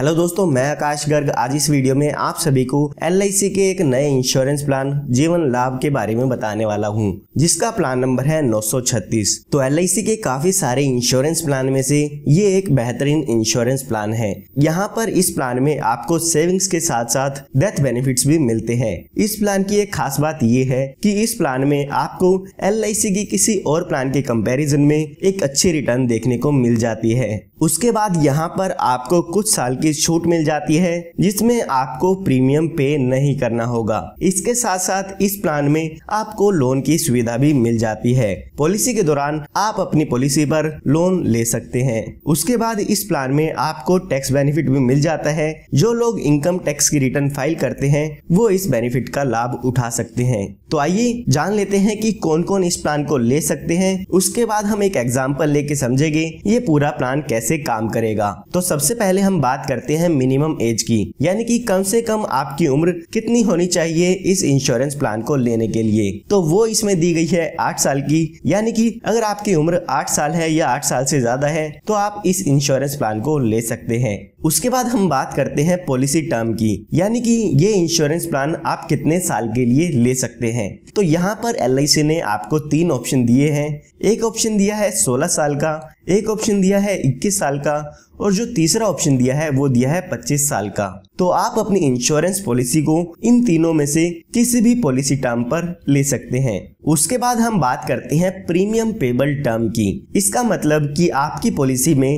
hello दोस्तों मैं आकाश गर्ग आज इस वीडियो में आप सभी को एल के एक नए इंश्योरेंस प्लान जीवन लाभ के बारे में बताने वाला हूँ जिसका प्लान नंबर है 936 तो एल के काफी सारे इंश्योरेंस प्लान में से ये एक बेहतरीन इंश्योरेंस प्लान है यहाँ पर इस प्लान में आपको सेविंग्स के साथ साथ डेथ बेनिफिट भी मिलते हैं इस प्लान की एक खास बात ये है की इस प्लान में आपको एल की किसी और प्लान के कम्पेरिजन में एक अच्छी रिटर्न देखने को मिल जाती है उसके बाद यहाँ पर आपको कुछ साल की की छूट मिल जाती है जिसमें आपको प्रीमियम पे नहीं करना होगा इसके साथ साथ इस प्लान में आपको लोन की सुविधा भी मिल जाती है पॉलिसी के दौरान आप अपनी पॉलिसी पर लोन ले सकते हैं उसके बाद इस प्लान में आपको टैक्स बेनिफिट भी मिल जाता है जो लोग इनकम टैक्स की रिटर्न फाइल करते हैं वो इस बेनिफिट का लाभ उठा सकते हैं तो आइए जान लेते हैं कि कौन कौन इस प्लान को ले सकते हैं उसके बाद हम एक एग्जाम्पल लेके समझेंगे ये पूरा प्लान कैसे काम करेगा तो सबसे पहले हम बात करते करते हैं मिनिमम एज की यानी कि कम से कम आपकी उम्र कितनी होनी चाहिए इस इंश्योरेंस प्लान को लेने के लिए तो वो इसमें दी गई है आठ साल की यानी कि अगर आपकी उम्र आठ साल है या आठ साल से ज्यादा है तो आप इस इंश्योरेंस प्लान को ले सकते हैं उसके बाद हम बात करते हैं पॉलिसी टर्म की यानी कि ये इंश्योरेंस प्लान आप कितने साल के लिए ले सकते हैं तो यहाँ पर एल ने आपको तीन ऑप्शन दिए हैं एक ऑप्शन दिया है 16 साल का एक ऑप्शन दिया है 21 साल का और जो तीसरा ऑप्शन दिया है वो दिया है 25 साल का तो आप अपनी इंश्योरेंस पॉलिसी को इन तीनों में से किसी भी पॉलिसी टर्म पर ले सकते हैं उसके बाद हम बात करते हैं प्रीमियम पेबल टर्म की इसका मतलब कि आपकी पॉलिसी में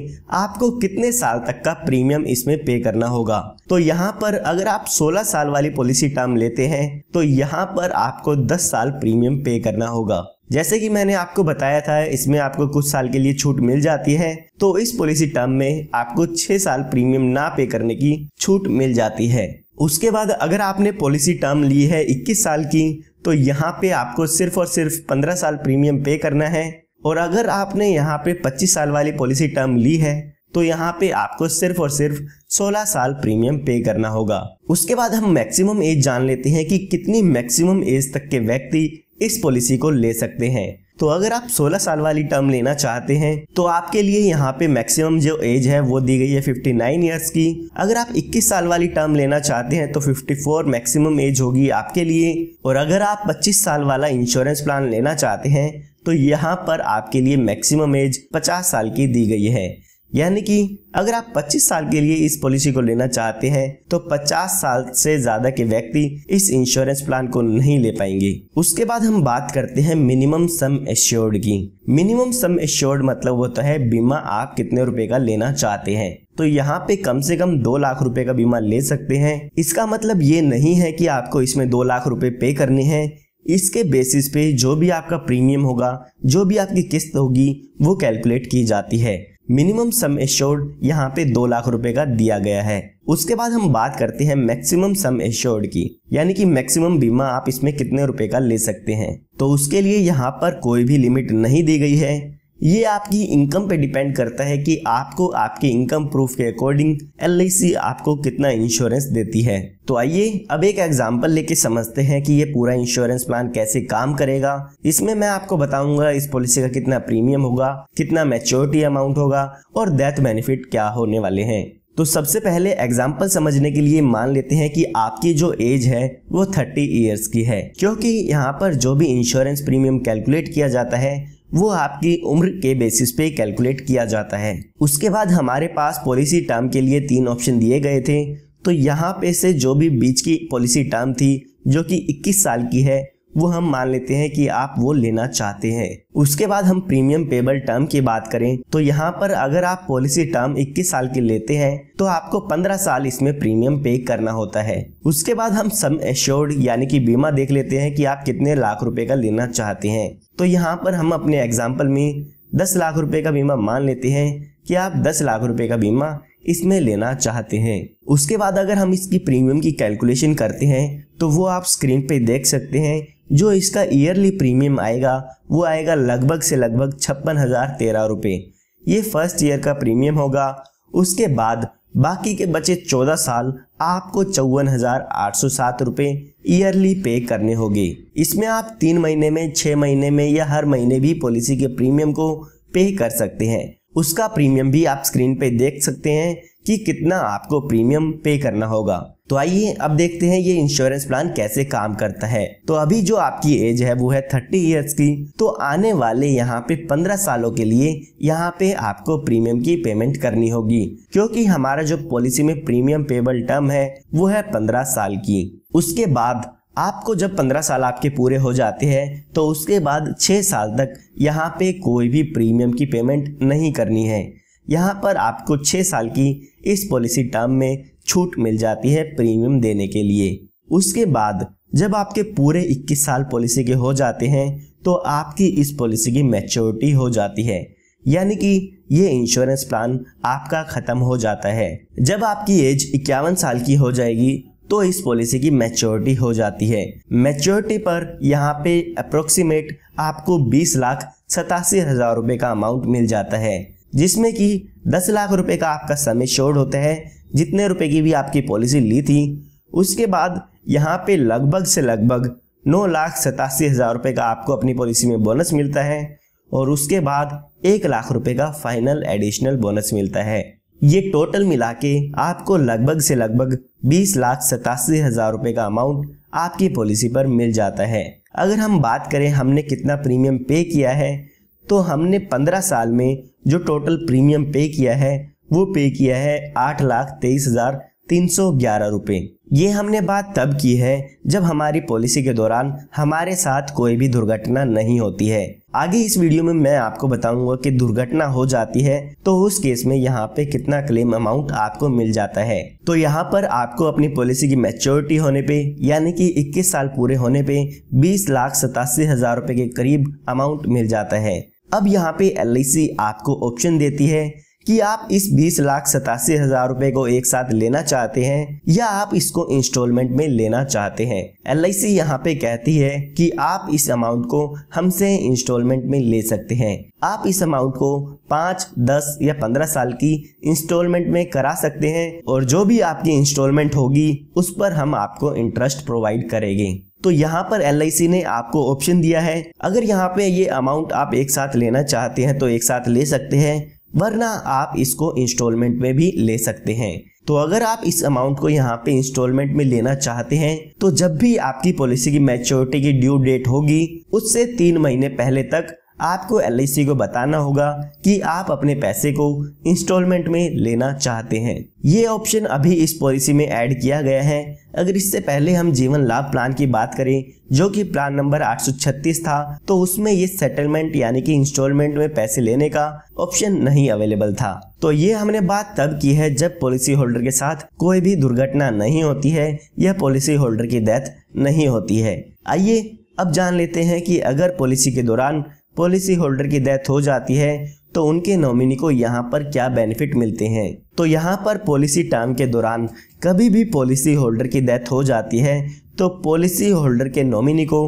आपको कितने साल तक का प्रीमियम इसमें पे करना होगा तो यहाँ पर अगर आप 16 साल वाली पॉलिसी टर्म लेते हैं तो यहाँ पर आपको 10 साल प्रीमियम पे करना होगा जैसे कि मैंने आपको बताया था इसमें आपको कुछ साल के लिए छूट मिल जाती है तो इस पॉलिसी टर्म में आपको छह साल प्रीमियम ना पे करने की छूट मिल जाती है उसके बाद अगर आपने पॉलिसी टर्म ली है 21 साल की तो यहाँ पे आपको सिर्फ और सिर्फ 15 साल प्रीमियम पे करना है और अगर आपने यहाँ पे 25 साल वाली पॉलिसी टर्म ली है तो यहाँ पे आपको सिर्फ और सिर्फ 16 साल प्रीमियम पे करना होगा उसके बाद हम मैक्सिमम एज जान लेते हैं कि कितनी मैक्सिमम एज तक के व्यक्ति इस पॉलिसी को ले सकते हैं तो अगर आप 16 साल वाली टर्म लेना चाहते हैं तो आपके लिए यहाँ पे मैक्सिमम जो एज है वो दी गई है 59 इयर्स की अगर आप 21 साल वाली टर्म लेना चाहते हैं तो 54 मैक्सिमम एज होगी आपके लिए और अगर आप 25 साल वाला इंश्योरेंस प्लान लेना चाहते हैं तो यहाँ पर आपके लिए मैक्सिमम एज 50 साल की दी गई है यानी कि अगर आप 25 साल के लिए इस पॉलिसी को लेना चाहते हैं तो 50 साल से ज़्यादा के व्यक्ति इस इंश्योरेंस प्लान को नहीं ले पाएंगे उसके बाद हम बात करते हैं मिनिमम सम एश्योर्ड की मिनिमम सम एश्योर्ड मतलब होता तो है बीमा आप कितने रुपए का लेना चाहते हैं तो यहाँ पे कम से कम दो लाख रुपए का बीमा ले सकते हैं इसका मतलब ये नहीं है कि आपको इसमें दो लाख रुपए पे करने हैं इसके बेसिस पे जो भी आपका प्रीमियम होगा जो भी आपकी किस्त होगी वो कैलकुलेट की जाती है मिनिमम सम एश्योर्ड यहाँ पे दो लाख रुपए का दिया गया है उसके बाद हम बात करते हैं मैक्सिमम सम एश्योर्ड की यानी कि मैक्सिमम बीमा आप इसमें कितने रुपए का ले सकते हैं तो उसके लिए यहाँ पर कोई भी लिमिट नहीं दी गई है ये आपकी इनकम पे डिपेंड करता है कि आपको आपकी इनकम प्रूफ के अकॉर्डिंग एल आपको कितना इंश्योरेंस देती है तो आइए अब एक एग्जाम्पल लेके समझते हैं कि ये पूरा इंश्योरेंस प्लान कैसे काम करेगा इसमें मैं आपको बताऊंगा इस पॉलिसी का कितना प्रीमियम होगा कितना मेच्योरिटी अमाउंट होगा और डेथ बेनिफिट क्या होने वाले हैं तो सबसे पहले एग्जाम्पल समझने के लिए मान लेते हैं कि आपकी जो एज है वो थर्टी ईयर्स की है क्योंकि यहाँ पर जो भी इंश्योरेंस प्रीमियम कैलकुलेट किया जाता है वो आपकी उम्र के बेसिस पे कैलकुलेट किया जाता है उसके बाद हमारे पास पॉलिसी टर्म के लिए तीन ऑप्शन दिए गए थे तो यहाँ पे से जो भी बीच की पॉलिसी टर्म थी जो कि 21 साल की है वो हम मान लेते हैं कि आप वो लेना चाहते हैं उसके बाद हम प्रीमियम पेबल टर्म की बात करें तो यहाँ पर अगर आप पॉलिसी टर्म 21 साल की लेते हैं तो आपको 15 साल इसमें प्रीमियम पे करना होता है उसके बाद हम सम एश्योर्ड यानी कि बीमा देख लेते हैं कि आप कितने लाख रुपए का लेना चाहते हैं तो यहाँ पर हम अपने एग्जाम्पल में दस लाख रुपए का बीमा मान लेते हैं कि आप दस लाख रुपए का बीमा इसमें लेना चाहते हैं उसके बाद अगर हम इसकी प्रीमियम की कैलकुलेशन करते हैं तो वो आप स्क्रीन पे देख सकते हैं जो इसका ईयरली प्रीमियम आएगा वो आएगा लगभग से लगभग छप्पन हज़ार तेरह रुपये ये फर्स्ट ईयर का प्रीमियम होगा उसके बाद बाकी के बचे चौदह साल आपको चौवन हज़ार आठ सौ सात रुपये ईयरली पे करने होंगे इसमें आप तीन महीने में छः महीने में या हर महीने भी पॉलिसी के प्रीमियम को पे कर सकते हैं उसका प्रीमियम भी आप स्क्रीन पे देख सकते हैं कि कितना आपको प्रीमियम पे करना होगा तो आइए अब देखते हैं ये इंश्योरेंस प्लान कैसे काम करता है तो अभी जो आपकी एज है वो है थर्टी इयर्स की तो आने वाले यहाँ पे पंद्रह सालों के लिए यहाँ पे आपको प्रीमियम की पेमेंट करनी होगी क्योंकि हमारा जो पॉलिसी में प्रीमियम पेबल टर्म है वो है पंद्रह साल की उसके बाद आपको जब पंद्रह साल आपके पूरे हो जाते हैं तो उसके बाद छः साल तक यहाँ पे कोई भी प्रीमियम की पेमेंट नहीं करनी है यहाँ पर आपको छः साल की इस पॉलिसी टर्म में छूट मिल जाती है प्रीमियम देने के लिए उसके बाद जब आपके पूरे 21 साल पॉलिसी के हो जाते हैं तो आपकी इस पॉलिसी की मैच्योरिटी हो जाती है यानी कि ये इंश्योरेंस प्लान आपका ख़त्म हो जाता है जब आपकी एज इक्यावन साल की हो जाएगी तो इस पॉलिसी की मैच्योरिटी हो जाती है मैच्योरिटी पर यहाँ पे अप्रोक्सीमेट आपको बीस लाख सतासी हजार रूपए का अमाउंट मिल जाता है जिसमें कि दस लाख रुपए का आपका समय शोर्ड होता है जितने रुपए की भी आपकी पॉलिसी ली थी उसके बाद यहाँ पे लगभग से लगभग नौ लाख सतासी हज़ार रुपए का आपको अपनी पॉलिसी में बोनस मिलता है और उसके बाद एक लाख रुपए का फाइनल एडिशनल बोनस मिलता है ये टोटल मिला के आपको लगभग से लगभग बीस लाख सतासी हजार रूपए का अमाउंट आपकी पॉलिसी पर मिल जाता है अगर हम बात करें हमने कितना प्रीमियम पे किया है तो हमने पंद्रह साल में जो टोटल प्रीमियम पे किया है वो पे किया है आठ लाख तेईस हजार तीन सौ ग्यारह रुपये ये हमने बात तब की है जब हमारी पॉलिसी के दौरान हमारे साथ कोई भी दुर्घटना नहीं होती है आगे इस वीडियो में मैं आपको बताऊंगा कि दुर्घटना हो जाती है तो उस केस में यहाँ पे कितना क्लेम अमाउंट आपको मिल जाता है तो यहाँ पर आपको अपनी पॉलिसी की मैच्योरिटी होने पे यानी कि 21 साल पूरे होने पे बीस लाख सतासी हजार रुपए के करीब अमाउंट मिल जाता है अब यहाँ पे एल आपको ऑप्शन देती है कि आप इस बीस लाख सतासी हजार रूपए को एक साथ लेना चाहते हैं या आप इसको इंस्टॉलमेंट में लेना चाहते हैं एल आई सी यहाँ पे कहती है कि आप इस अमाउंट को हमसे इंस्टॉलमेंट में ले सकते हैं आप इस अमाउंट को पाँच दस या पंद्रह साल की इंस्टॉलमेंट में करा सकते हैं और जो भी आपकी इंस्टॉलमेंट होगी उस पर हम आपको इंटरेस्ट प्रोवाइड करेंगे तो यहाँ पर एल ने आपको ऑप्शन दिया है अगर यहाँ पे ये अमाउंट आप एक साथ लेना चाहते हैं तो एक साथ ले सकते हैं वरना आप इसको इंस्टॉलमेंट में भी ले सकते हैं तो अगर आप इस अमाउंट को यहाँ पे इंस्टॉलमेंट में लेना चाहते हैं तो जब भी आपकी पॉलिसी की मैच्योरिटी की ड्यू डेट होगी उससे तीन महीने पहले तक आपको एल को बताना होगा कि आप अपने पैसे को इंस्टॉलमेंट में लेना चाहते हैं ये ऑप्शन अभी इस पॉलिसी में ऐड किया गया है अगर इससे पहले हम जीवन लाभ प्लान की बात करें जो कि प्लान नंबर 836 था तो उसमें ये सेटलमेंट यानी कि इंस्टॉलमेंट में पैसे लेने का ऑप्शन नहीं अवेलेबल था तो ये हमने बात तब की है जब पॉलिसी होल्डर के साथ कोई भी दुर्घटना नहीं होती है या पॉलिसी होल्डर की डेथ नहीं होती है आइए अब जान लेते हैं कि अगर पॉलिसी के दौरान पॉलिसी होल्डर की डेथ हो जाती है तो उनके नॉमिनी को यहाँ पर क्या बेनिफिट मिलते हैं तो यहाँ पर पॉलिसी टर्म के दौरान कभी भी पॉलिसी होल्डर की डेथ हो जाती है तो पॉलिसी होल्डर के नॉमिनी को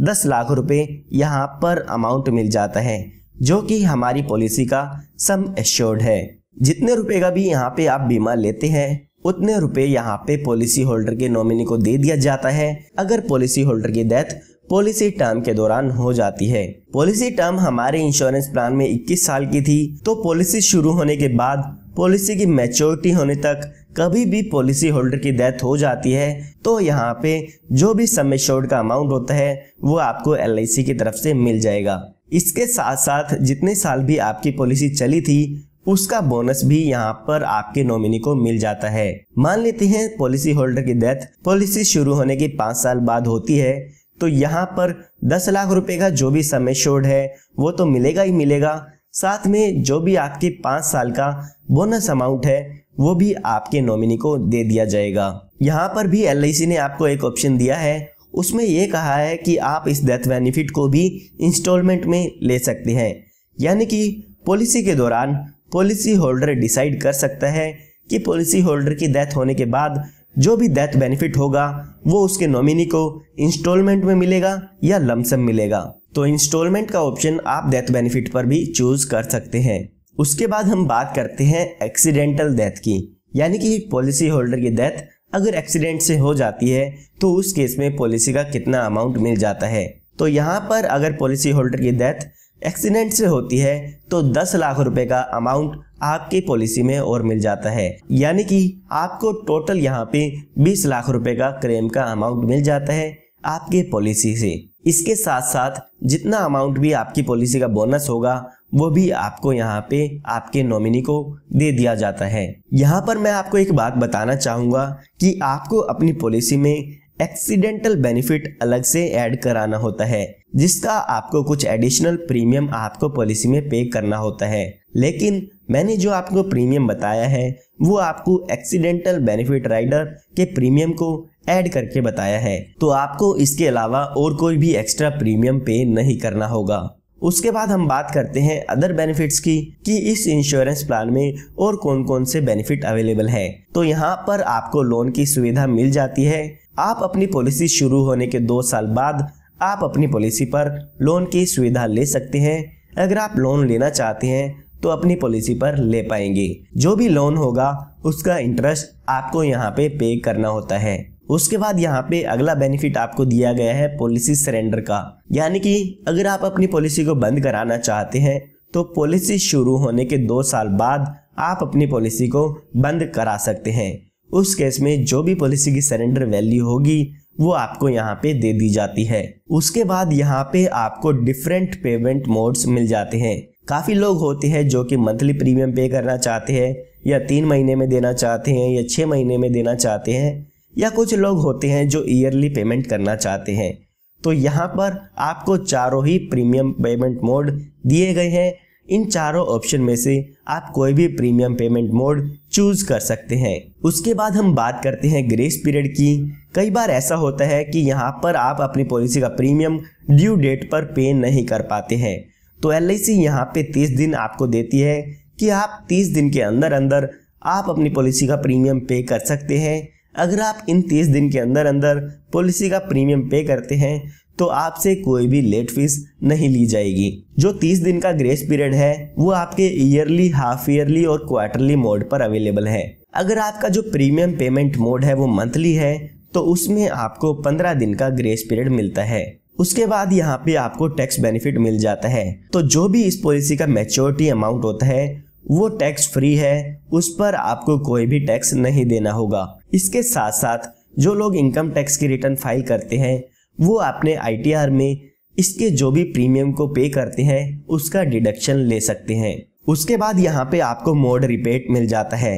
दस लाख रुपए यहाँ पर अमाउंट मिल जाता है जो कि हमारी पॉलिसी का सम एश्योर्ड है जितने रुपए का भी यहाँ पे आप बीमा लेते हैं उतने रुपए यहाँ पे पॉलिसी होल्डर के नॉमिनी को दे दिया जाता है अगर पॉलिसी होल्डर की डेथ पॉलिसी टर्म के दौरान हो जाती है पॉलिसी टर्म हमारे इंश्योरेंस प्लान में 21 साल की थी तो पॉलिसी शुरू होने के बाद पॉलिसी की मैच्योरिटी होने तक कभी भी पॉलिसी होल्डर की डेथ हो जाती है तो यहाँ पे जो भी समय शोर्ट का अमाउंट होता है वो आपको एल की तरफ से मिल जाएगा इसके साथ साथ जितने साल भी आपकी पॉलिसी चली थी उसका बोनस भी यहाँ पर आपके नॉमिनी को मिल जाता है मान लेते हैं पॉलिसी होल्डर की डेथ पॉलिसी शुरू होने के पाँच साल बाद होती है तो यहाँ पर दस लाख रुपए का जो भी समय शोड है वो तो मिलेगा ही मिलेगा साथ में जो भी आपके पांच साल का बोनस अमाउंट है वो भी आपके नॉमिनी को दे दिया जाएगा यहाँ पर भी एल ने आपको एक ऑप्शन दिया है उसमें यह कहा है कि आप इस डेथ बेनिफिट को भी इंस्टॉलमेंट में ले सकते हैं यानी कि पॉलिसी के दौरान पॉलिसी होल्डर डिसाइड कर सकता है कि पॉलिसी होल्डर की डेथ होने के बाद जो भी डेथ बेनिफिट होगा वो उसके नॉमिनी को इंस्टॉलमेंट में मिलेगा या लमसम मिलेगा तो इंस्टॉलमेंट का ऑप्शन आप डेथ बेनिफिट पर भी चूज कर सकते हैं उसके बाद हम बात करते हैं एक्सीडेंटल डेथ की यानी कि पॉलिसी होल्डर की डेथ अगर एक्सीडेंट से हो जाती है तो उस केस में पॉलिसी का कितना अमाउंट मिल जाता है तो यहाँ पर अगर पॉलिसी होल्डर की डेथ एक्सीडेंट से होती है तो दस लाख रुपए का अमाउंट आपके पॉलिसी में और मिल जाता है यानी कि आपको टोटल यहाँ पे 20 लाख रुपए का क्लेम का अमाउंट मिल जाता है आपके पॉलिसी से इसके साथ साथ जितना अमाउंट भी आपकी पॉलिसी का बोनस होगा वो भी आपको यहाँ पे आपके नॉमिनी को दे दिया जाता है यहाँ पर मैं आपको एक बात बताना चाहूंगा कि आपको अपनी पॉलिसी में एक्सीडेंटल बेनिफिट अलग से ऐड कराना होता है जिसका आपको कुछ एडिशनल प्रीमियम आपको पॉलिसी में पे करना होता है लेकिन मैंने जो आपको प्रीमियम बताया है वो आपको एक्सीडेंटल बेनिफिट राइडर के प्रीमियम को ऐड करके बताया है तो आपको इसके अलावा और कोई भी एक्स्ट्रा प्रीमियम पे नहीं करना होगा उसके बाद हम बात करते हैं अदर बेनिफिट्स की कि इस इंश्योरेंस प्लान में और कौन कौन से बेनिफिट अवेलेबल है तो यहाँ पर आपको लोन की सुविधा मिल जाती है आप अपनी पॉलिसी शुरू होने के दो साल बाद आप अपनी पॉलिसी पर लोन की सुविधा ले सकते हैं अगर आप लोन लेना चाहते हैं तो अपनी पॉलिसी पर ले पाएंगे जो भी लोन होगा उसका इंटरेस्ट आपको यहाँ पे पे करना होता है उसके बाद यहाँ पे अगला बेनिफिट आपको दिया गया है पॉलिसी सरेंडर का यानी कि अगर आप अपनी पॉलिसी को बंद कराना चाहते हैं तो पॉलिसी शुरू होने के दो साल बाद आप अपनी पॉलिसी को बंद करा सकते हैं उस केस में जो भी पॉलिसी की सरेंडर वैल्यू होगी वो आपको यहाँ पे दे दी जाती है उसके बाद यहाँ पे आपको डिफरेंट पेमेंट मोड्स मिल जाते हैं काफ़ी लोग होते हैं जो कि मंथली प्रीमियम पे करना चाहते हैं या तीन महीने में देना चाहते हैं या छः महीने में देना चाहते हैं या कुछ लोग होते हैं जो ईयरली पेमेंट करना चाहते हैं तो यहाँ पर आपको चारों ही प्रीमियम पेमेंट मोड दिए गए हैं इन चारों ऑप्शन में से आप कोई भी प्रीमियम पेमेंट मोड चूज कर सकते हैं उसके बाद हम बात करते हैं ग्रेस पीरियड की कई बार ऐसा होता है कि यहाँ पर आप अपनी पॉलिसी का प्रीमियम ड्यू डेट पर पे नहीं कर पाते हैं तो एल आई सी यहाँ पे तीस दिन आपको देती है कि आप तीस दिन के अंदर अंदर आप अपनी पॉलिसी का प्रीमियम पे कर सकते हैं अगर आप इन तीस दिन के अंदर अंदर पॉलिसी का प्रीमियम पे करते हैं तो आपसे कोई भी लेट फीस नहीं ली जाएगी जो 30 दिन का ग्रेस पीरियड है वो आपके ईयरली हाफ ईयरली और क्वार्टरली मोड पर अवेलेबल है अगर आपका जो प्रीमियम पेमेंट मोड है वो मंथली है तो उसमें आपको 15 दिन का ग्रेस पीरियड मिलता है उसके बाद यहाँ पे आपको टैक्स बेनिफिट मिल जाता है तो जो भी इस पॉलिसी का मेच्योरिटी अमाउंट होता है वो टैक्स फ्री है उस पर आपको कोई भी टैक्स नहीं देना होगा इसके साथ साथ जो लोग इनकम टैक्स की रिटर्न फाइल करते हैं वो अपने आई में इसके जो भी प्रीमियम को पे करते हैं उसका डिडक्शन ले सकते हैं उसके बाद यहाँ पे आपको मोड रिपेट मिल जाता है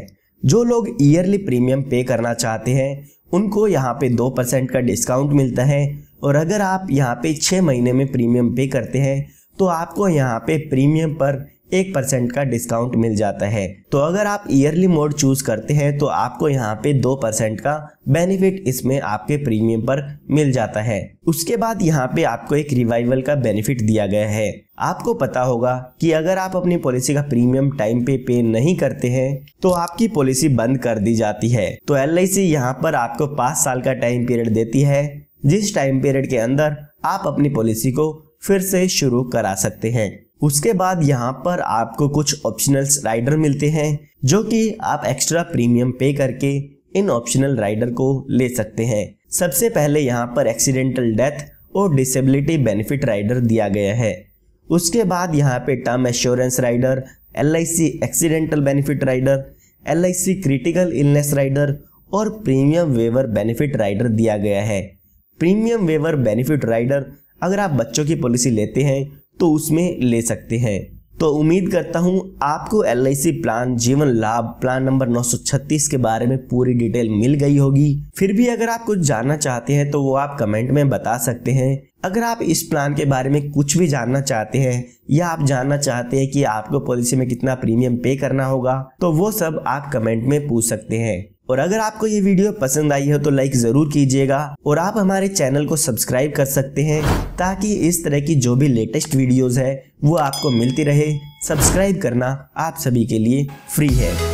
जो लोग ईयरली प्रीमियम पे करना चाहते हैं उनको यहाँ पे दो परसेंट का डिस्काउंट मिलता है और अगर आप यहाँ पे छः महीने में प्रीमियम पे करते हैं तो आपको यहाँ पे प्रीमियम पर एक परसेंट का डिस्काउंट मिल जाता है तो अगर आप ईयरली मोड चूज करते हैं तो आपको यहाँ पे दो परसेंट का बेनिफिट इसमें आपके प्रीमियम पर मिल जाता है उसके बाद यहाँ पे आपको एक रिवाइवल का बेनिफिट दिया गया है आपको पता होगा कि अगर आप अपनी पॉलिसी का प्रीमियम टाइम पे पे नहीं करते हैं तो आपकी पॉलिसी बंद कर दी जाती है तो एल आई यहाँ पर आपको पाँच साल का टाइम पीरियड देती है जिस टाइम पीरियड के अंदर आप अपनी पॉलिसी को फिर से शुरू करा सकते हैं उसके बाद यहाँ पर आपको कुछ ऑप्शनल राइडर मिलते हैं जो कि आप एक्स्ट्रा प्रीमियम पे करके इन ऑप्शनल राइडर को ले सकते हैं सबसे पहले यहाँ पर एक्सीडेंटल डेथ और डिसेबिलिटी बेनिफिट राइडर दिया गया है उसके बाद यहाँ पे टर्म एश्योरेंस राइडर एल एक्सीडेंटल बेनिफिट राइडर एल क्रिटिकल इलनेस राइडर और प्रीमियम वेवर बेनिफिट राइडर दिया गया है प्रीमियम वेवर बेनिफिट राइडर अगर आप बच्चों की पॉलिसी लेते हैं तो उसमें ले सकते हैं तो उम्मीद करता हूँ आपको एल प्लान जीवन लाभ प्लान नंबर 936 के बारे में पूरी डिटेल मिल गई होगी फिर भी अगर आप कुछ जानना चाहते हैं तो वो आप कमेंट में बता सकते हैं अगर आप इस प्लान के बारे में कुछ भी जानना चाहते हैं या आप जानना चाहते हैं कि आपको पॉलिसी में कितना प्रीमियम पे करना होगा तो वो सब आप कमेंट में पूछ सकते हैं और अगर आपको ये वीडियो पसंद आई हो तो लाइक ज़रूर कीजिएगा और आप हमारे चैनल को सब्सक्राइब कर सकते हैं ताकि इस तरह की जो भी लेटेस्ट वीडियोस है वो आपको मिलती रहे सब्सक्राइब करना आप सभी के लिए फ्री है